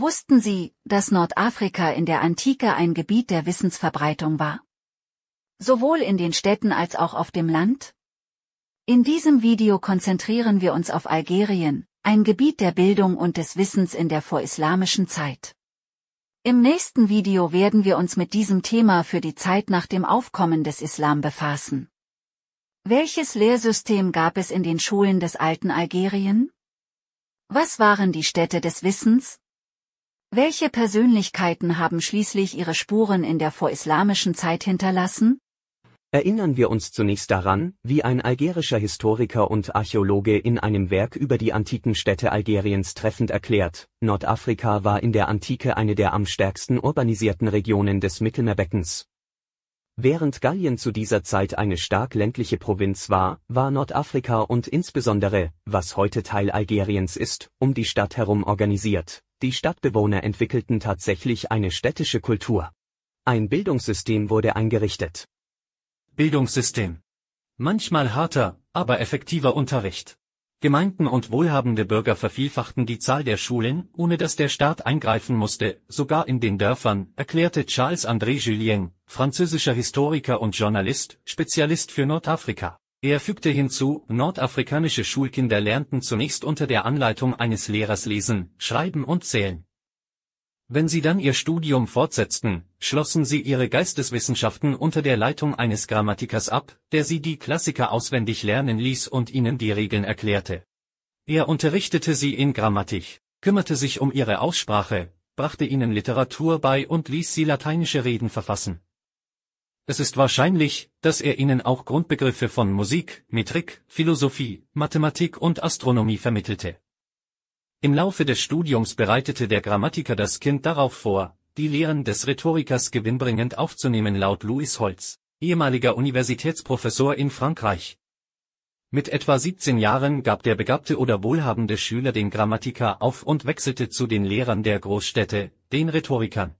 Wussten Sie, dass Nordafrika in der Antike ein Gebiet der Wissensverbreitung war? Sowohl in den Städten als auch auf dem Land? In diesem Video konzentrieren wir uns auf Algerien, ein Gebiet der Bildung und des Wissens in der vorislamischen Zeit. Im nächsten Video werden wir uns mit diesem Thema für die Zeit nach dem Aufkommen des Islam befassen. Welches Lehrsystem gab es in den Schulen des alten Algerien? Was waren die Städte des Wissens? Welche Persönlichkeiten haben schließlich ihre Spuren in der vorislamischen Zeit hinterlassen? Erinnern wir uns zunächst daran, wie ein algerischer Historiker und Archäologe in einem Werk über die antiken Städte Algeriens treffend erklärt, Nordafrika war in der Antike eine der am stärksten urbanisierten Regionen des Mittelmeerbeckens. Während Gallien zu dieser Zeit eine stark ländliche Provinz war, war Nordafrika und insbesondere, was heute Teil Algeriens ist, um die Stadt herum organisiert. Die Stadtbewohner entwickelten tatsächlich eine städtische Kultur. Ein Bildungssystem wurde eingerichtet. Bildungssystem. Manchmal harter, aber effektiver Unterricht. Gemeinden und wohlhabende Bürger vervielfachten die Zahl der Schulen, ohne dass der Staat eingreifen musste, sogar in den Dörfern, erklärte Charles-André Julien, französischer Historiker und Journalist, Spezialist für Nordafrika. Er fügte hinzu, nordafrikanische Schulkinder lernten zunächst unter der Anleitung eines Lehrers lesen, schreiben und zählen. Wenn sie dann ihr Studium fortsetzten, schlossen sie ihre Geisteswissenschaften unter der Leitung eines Grammatikers ab, der sie die Klassiker auswendig lernen ließ und ihnen die Regeln erklärte. Er unterrichtete sie in Grammatik, kümmerte sich um ihre Aussprache, brachte ihnen Literatur bei und ließ sie lateinische Reden verfassen. Es ist wahrscheinlich, dass er ihnen auch Grundbegriffe von Musik, Metrik, Philosophie, Mathematik und Astronomie vermittelte. Im Laufe des Studiums bereitete der Grammatiker das Kind darauf vor, die Lehren des Rhetorikers gewinnbringend aufzunehmen laut Louis Holz, ehemaliger Universitätsprofessor in Frankreich. Mit etwa 17 Jahren gab der begabte oder wohlhabende Schüler den Grammatiker auf und wechselte zu den Lehrern der Großstädte, den Rhetorikern.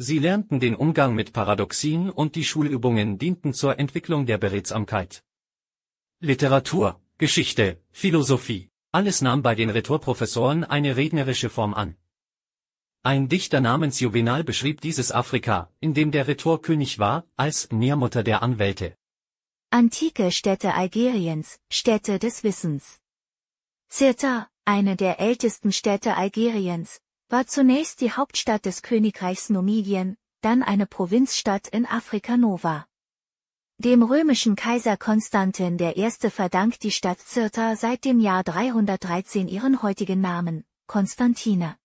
Sie lernten den Umgang mit Paradoxien und die Schulübungen dienten zur Entwicklung der Beredsamkeit. Literatur, Geschichte, Philosophie, alles nahm bei den Rhetorprofessoren eine rednerische Form an. Ein Dichter namens Juvenal beschrieb dieses Afrika, in dem der Rhetor war, als Nährmutter der Anwälte. Antike Städte Algeriens, Städte des Wissens. Cirta, eine der ältesten Städte Algeriens, war zunächst die Hauptstadt des Königreichs Numidien, dann eine Provinzstadt in Afrika Nova. Dem römischen Kaiser Konstantin I. verdankt die Stadt Cirta seit dem Jahr 313 ihren heutigen Namen, Konstantine.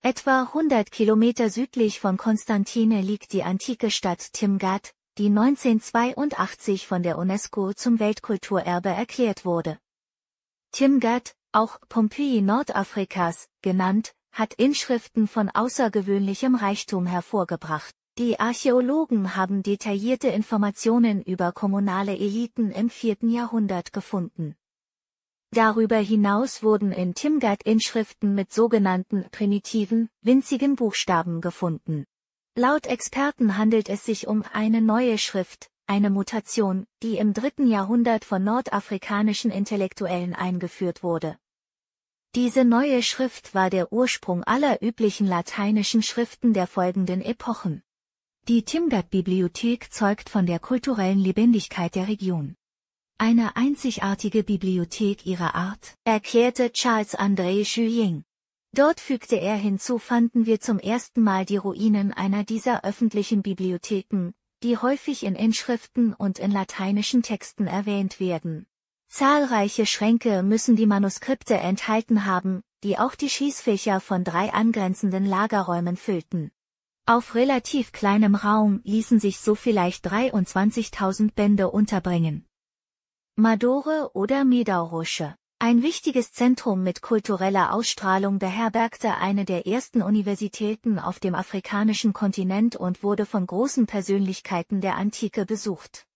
Etwa 100 Kilometer südlich von Konstantine liegt die antike Stadt Timgat, die 1982 von der UNESCO zum Weltkulturerbe erklärt wurde. Timgat, auch Pompeji Nordafrikas genannt, hat Inschriften von außergewöhnlichem Reichtum hervorgebracht. Die Archäologen haben detaillierte Informationen über kommunale Eliten im vierten Jahrhundert gefunden. Darüber hinaus wurden in Timgat Inschriften mit sogenannten primitiven, winzigen Buchstaben gefunden. Laut Experten handelt es sich um eine neue Schrift, eine Mutation, die im dritten Jahrhundert von nordafrikanischen Intellektuellen eingeführt wurde. Diese neue Schrift war der Ursprung aller üblichen lateinischen Schriften der folgenden Epochen. Die Timgat-Bibliothek zeugt von der kulturellen Lebendigkeit der Region. Eine einzigartige Bibliothek ihrer Art, erklärte Charles André Juying. Dort fügte er hinzu, fanden wir zum ersten Mal die Ruinen einer dieser öffentlichen Bibliotheken, die häufig in Inschriften und in lateinischen Texten erwähnt werden, Zahlreiche Schränke müssen die Manuskripte enthalten haben, die auch die Schießfächer von drei angrenzenden Lagerräumen füllten. Auf relativ kleinem Raum ließen sich so vielleicht 23.000 Bände unterbringen. Madore oder Medaurusche, ein wichtiges Zentrum mit kultureller Ausstrahlung beherbergte eine der ersten Universitäten auf dem afrikanischen Kontinent und wurde von großen Persönlichkeiten der Antike besucht.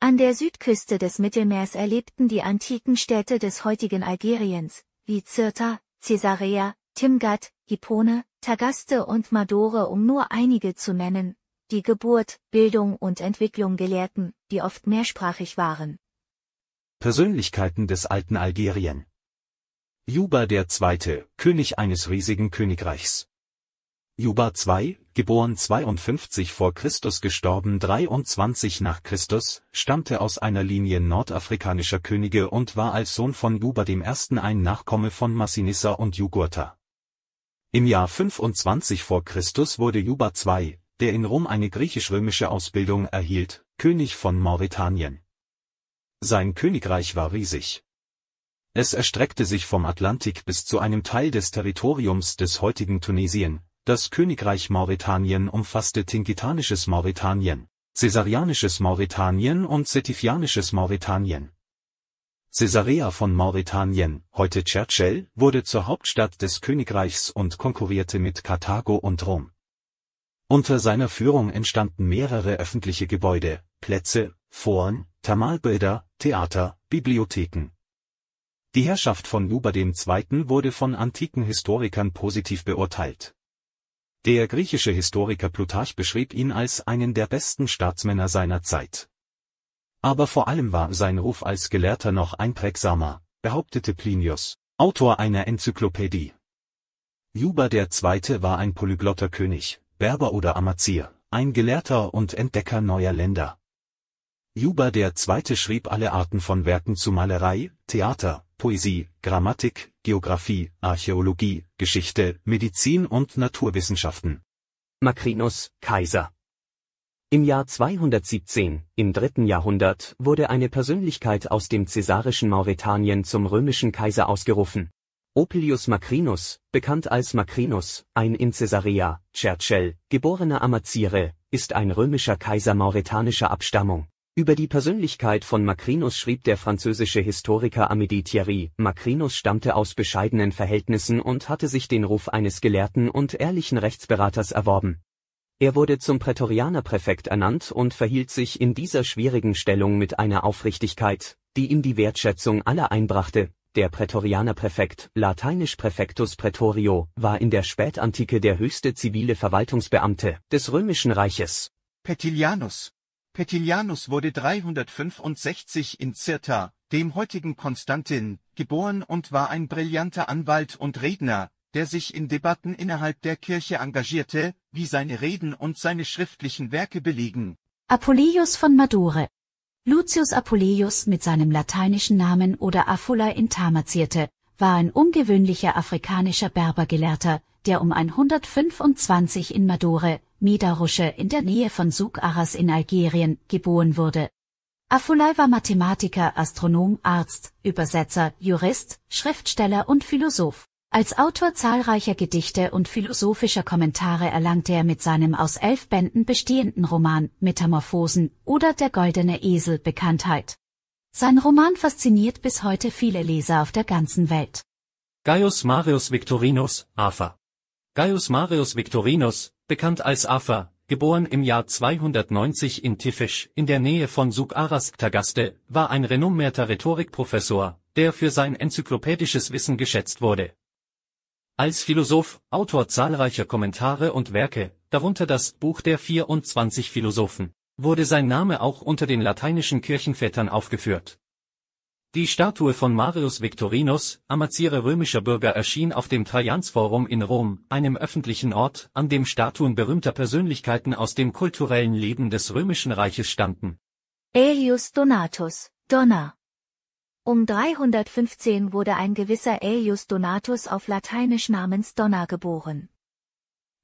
An der Südküste des Mittelmeers erlebten die antiken Städte des heutigen Algeriens, wie Cirta, Caesarea, Timgat, Hippone, Tagaste und Madore um nur einige zu nennen, die Geburt, Bildung und Entwicklung Gelehrten, die oft mehrsprachig waren. Persönlichkeiten des alten Algerien Juba II., König eines riesigen Königreichs. Juba 2, geboren 52 vor Christus gestorben 23 nach Christus, stammte aus einer Linie nordafrikanischer Könige und war als Sohn von Juba I. ein Nachkomme von Massinissa und Jugurtha. Im Jahr 25 vor Christus wurde Juba II, der in Rom eine griechisch-römische Ausbildung erhielt, König von Mauretanien. Sein Königreich war riesig. Es erstreckte sich vom Atlantik bis zu einem Teil des Territoriums des heutigen Tunesien, das Königreich Mauretanien umfasste tingitanisches Mauretanien, caesarianisches Mauretanien und setifianisches Mauretanien. Caesarea von Mauretanien, heute Churchill, wurde zur Hauptstadt des Königreichs und konkurrierte mit Karthago und Rom. Unter seiner Führung entstanden mehrere öffentliche Gebäude, Plätze, Foren, Thermalbilder, Theater, Bibliotheken, die Herrschaft von Juba II. wurde von antiken Historikern positiv beurteilt der griechische Historiker Plutarch beschrieb ihn als einen der besten Staatsmänner seiner Zeit. Aber vor allem war sein Ruf als Gelehrter noch einprägsamer, behauptete Plinius, Autor einer Enzyklopädie. Juba II. war ein polyglotter König, Berber oder Amazier, ein Gelehrter und Entdecker neuer Länder. Juba II. schrieb alle Arten von Werken zu Malerei, Theater, Poesie, Grammatik, Geographie, Archäologie, Geschichte, Medizin und Naturwissenschaften. Macrinus, Kaiser. Im Jahr 217, im dritten Jahrhundert, wurde eine Persönlichkeit aus dem cäsarischen Mauretanien zum römischen Kaiser ausgerufen. Opelius Macrinus, bekannt als Macrinus, ein in Caesarea, Churchill, geborener Amazire, ist ein römischer Kaiser mauretanischer Abstammung. Über die Persönlichkeit von Macrinus schrieb der französische Historiker Amédée Thierry, Macrinus stammte aus bescheidenen Verhältnissen und hatte sich den Ruf eines gelehrten und ehrlichen Rechtsberaters erworben. Er wurde zum Prätorianerpräfekt ernannt und verhielt sich in dieser schwierigen Stellung mit einer Aufrichtigkeit, die ihm die Wertschätzung aller einbrachte. Der Prätorianerpräfekt, lateinisch Praefectus Praetorio, war in der Spätantike der höchste zivile Verwaltungsbeamte des Römischen Reiches. Petilianus Petilianus wurde 365 in Cirta, dem heutigen Konstantin, geboren und war ein brillanter Anwalt und Redner, der sich in Debatten innerhalb der Kirche engagierte, wie seine Reden und seine schriftlichen Werke belegen. Apuleius von Madure Lucius Apuleius mit seinem lateinischen Namen oder Afula in Tamazierte, war ein ungewöhnlicher afrikanischer Berbergelehrter, der um 125 in Madore, Midarusche in der Nähe von Souk Arras in Algerien, geboren wurde. Afulai war Mathematiker, Astronom, Arzt, Übersetzer, Jurist, Schriftsteller und Philosoph. Als Autor zahlreicher Gedichte und philosophischer Kommentare erlangte er mit seinem aus elf Bänden bestehenden Roman Metamorphosen oder Der goldene Esel Bekanntheit. Sein Roman fasziniert bis heute viele Leser auf der ganzen Welt. Gaius Marius Victorinus, AFA Gaius Marius Victorinus, bekannt als Afer, geboren im Jahr 290 in Tifisch in der Nähe von Sukaras-Tagaste, war ein renommierter Rhetorikprofessor, der für sein enzyklopädisches Wissen geschätzt wurde. Als Philosoph, Autor zahlreicher Kommentare und Werke, darunter das Buch der 24 Philosophen, wurde sein Name auch unter den lateinischen Kirchenvätern aufgeführt die Statue von Marius Victorinus, Amazire römischer Bürger erschien auf dem Trajansforum in Rom, einem öffentlichen Ort, an dem Statuen berühmter Persönlichkeiten aus dem kulturellen Leben des Römischen Reiches standen. Aelius Donatus, Donna. Um 315 wurde ein gewisser Aelius Donatus auf Lateinisch namens Donna geboren.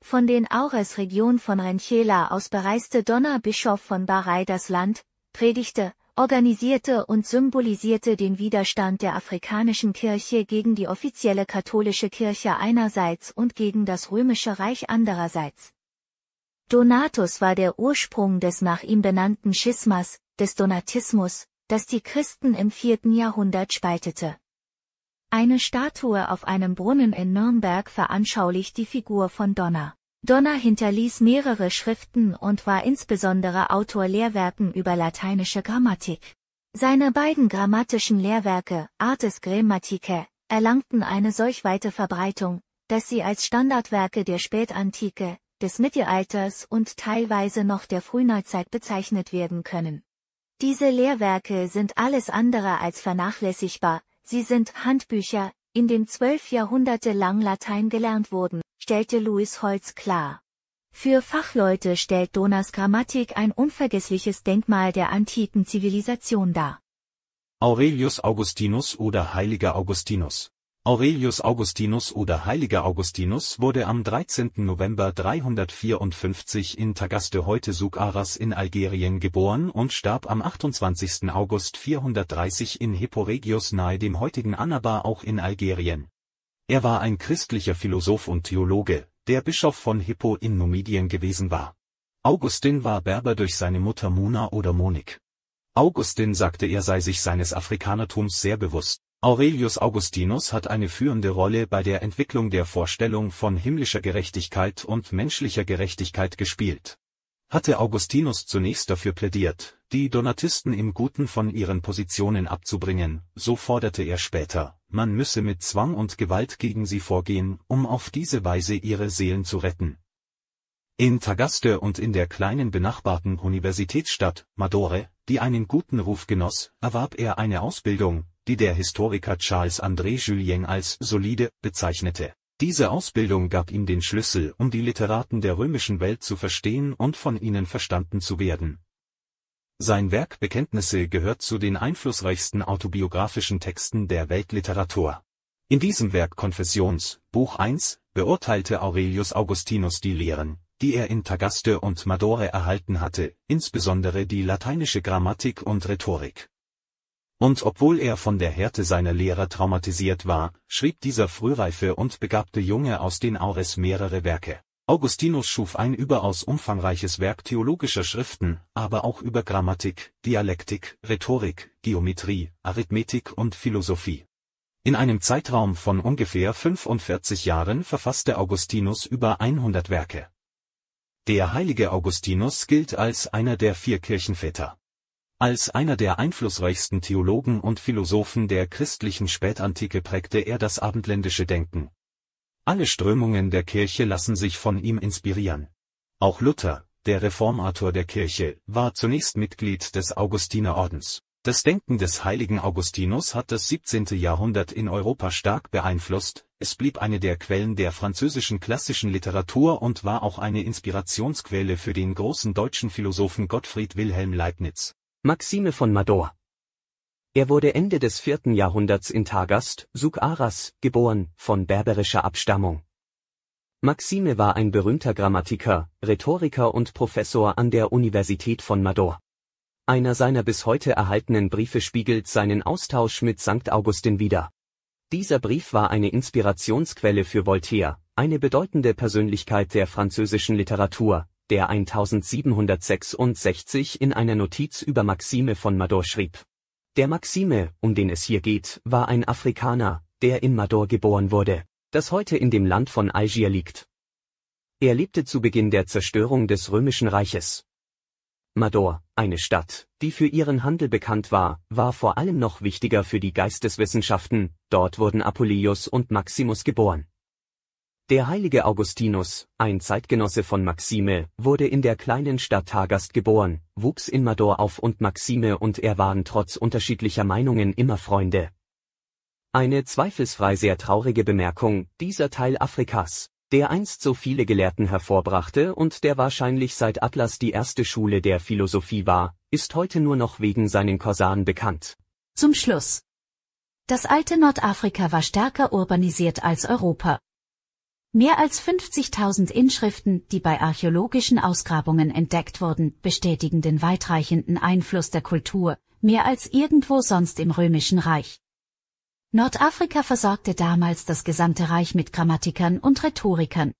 Von den Aures-Region von Renchela aus bereiste Donner Bischof von Barei das Land, predigte, organisierte und symbolisierte den Widerstand der afrikanischen Kirche gegen die offizielle katholische Kirche einerseits und gegen das römische Reich andererseits. Donatus war der Ursprung des nach ihm benannten Schismas, des Donatismus, das die Christen im vierten Jahrhundert spaltete. Eine Statue auf einem Brunnen in Nürnberg veranschaulicht die Figur von Donner. Donner hinterließ mehrere Schriften und war insbesondere Autor Lehrwerken über lateinische Grammatik. Seine beiden grammatischen Lehrwerke, Artes Grammaticae, erlangten eine solch weite Verbreitung, dass sie als Standardwerke der Spätantike, des Mittelalters und teilweise noch der Frühneuzeit bezeichnet werden können. Diese Lehrwerke sind alles andere als vernachlässigbar, sie sind Handbücher, in den zwölf Jahrhunderte lang Latein gelernt wurden, stellte Louis Holz klar. Für Fachleute stellt Donas Grammatik ein unvergessliches Denkmal der antiken Zivilisation dar. Aurelius Augustinus oder Heiliger Augustinus Aurelius Augustinus oder Heiliger Augustinus wurde am 13. November 354 in Tagaste heute Sugaras in Algerien geboren und starb am 28. August 430 in Hipporegius nahe dem heutigen Annaba auch in Algerien. Er war ein christlicher Philosoph und Theologe, der Bischof von Hippo in Numidien gewesen war. Augustin war Berber durch seine Mutter Muna oder Monik. Augustin sagte er sei sich seines Afrikanertums sehr bewusst. Aurelius Augustinus hat eine führende Rolle bei der Entwicklung der Vorstellung von himmlischer Gerechtigkeit und menschlicher Gerechtigkeit gespielt. Hatte Augustinus zunächst dafür plädiert, die Donatisten im Guten von ihren Positionen abzubringen, so forderte er später, man müsse mit Zwang und Gewalt gegen sie vorgehen, um auf diese Weise ihre Seelen zu retten. In Tagaste und in der kleinen benachbarten Universitätsstadt, Madore, die einen guten Ruf genoss, erwarb er eine Ausbildung, die der Historiker Charles André Julien als solide bezeichnete. Diese Ausbildung gab ihm den Schlüssel, um die Literaten der römischen Welt zu verstehen und von ihnen verstanden zu werden. Sein Werk Bekenntnisse gehört zu den einflussreichsten autobiografischen Texten der Weltliteratur. In diesem Werk Konfessions, Buch 1, beurteilte Aurelius Augustinus die Lehren, die er in Tagaste und Madore erhalten hatte, insbesondere die lateinische Grammatik und Rhetorik. Und obwohl er von der Härte seiner Lehrer traumatisiert war, schrieb dieser frühreife und begabte Junge aus den Aures mehrere Werke. Augustinus schuf ein überaus umfangreiches Werk theologischer Schriften, aber auch über Grammatik, Dialektik, Rhetorik, Geometrie, Arithmetik und Philosophie. In einem Zeitraum von ungefähr 45 Jahren verfasste Augustinus über 100 Werke. Der heilige Augustinus gilt als einer der vier Kirchenväter. Als einer der einflussreichsten Theologen und Philosophen der christlichen Spätantike prägte er das abendländische Denken. Alle Strömungen der Kirche lassen sich von ihm inspirieren. Auch Luther, der Reformator der Kirche, war zunächst Mitglied des Augustinerordens. Das Denken des heiligen Augustinus hat das 17. Jahrhundert in Europa stark beeinflusst, es blieb eine der Quellen der französischen klassischen Literatur und war auch eine Inspirationsquelle für den großen deutschen Philosophen Gottfried Wilhelm Leibniz. Maxime von Mador. Er wurde Ende des 4. Jahrhunderts in Tagast, Sugaras, geboren, von berberischer Abstammung. Maxime war ein berühmter Grammatiker, Rhetoriker und Professor an der Universität von Mador. Einer seiner bis heute erhaltenen Briefe spiegelt seinen Austausch mit St. Augustin wider. Dieser Brief war eine Inspirationsquelle für Voltaire, eine bedeutende Persönlichkeit der französischen Literatur, der 1766 in einer Notiz über Maxime von Mador schrieb. Der Maxime, um den es hier geht, war ein Afrikaner, der in Mador geboren wurde, das heute in dem Land von Algier liegt. Er lebte zu Beginn der Zerstörung des Römischen Reiches. Mador, eine Stadt, die für ihren Handel bekannt war, war vor allem noch wichtiger für die Geisteswissenschaften, dort wurden Apuleius und Maximus geboren. Der heilige Augustinus, ein Zeitgenosse von Maxime, wurde in der kleinen Stadt Hagast geboren, wuchs in Mador auf und Maxime und er waren trotz unterschiedlicher Meinungen immer Freunde. Eine zweifelsfrei sehr traurige Bemerkung, dieser Teil Afrikas, der einst so viele Gelehrten hervorbrachte und der wahrscheinlich seit Atlas die erste Schule der Philosophie war, ist heute nur noch wegen seinen Korsaren bekannt. Zum Schluss. Das alte Nordafrika war stärker urbanisiert als Europa. Mehr als 50.000 Inschriften, die bei archäologischen Ausgrabungen entdeckt wurden, bestätigen den weitreichenden Einfluss der Kultur, mehr als irgendwo sonst im Römischen Reich. Nordafrika versorgte damals das gesamte Reich mit Grammatikern und Rhetorikern.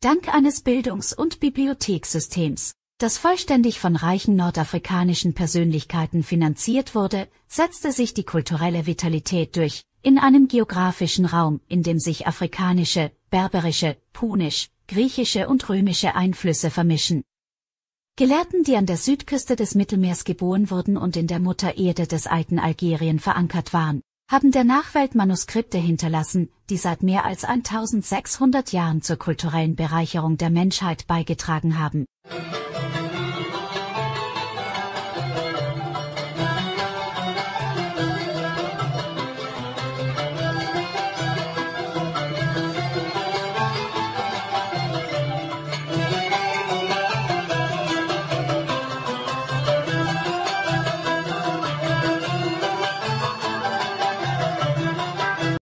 Dank eines Bildungs- und Bibliothekssystems das vollständig von reichen nordafrikanischen Persönlichkeiten finanziert wurde, setzte sich die kulturelle Vitalität durch, in einem geografischen Raum, in dem sich afrikanische, berberische, punisch, griechische und römische Einflüsse vermischen. Gelehrten, die an der Südküste des Mittelmeers geboren wurden und in der Muttererde des alten Algerien verankert waren, haben der Nachwelt Manuskripte hinterlassen, die seit mehr als 1600 Jahren zur kulturellen Bereicherung der Menschheit beigetragen haben.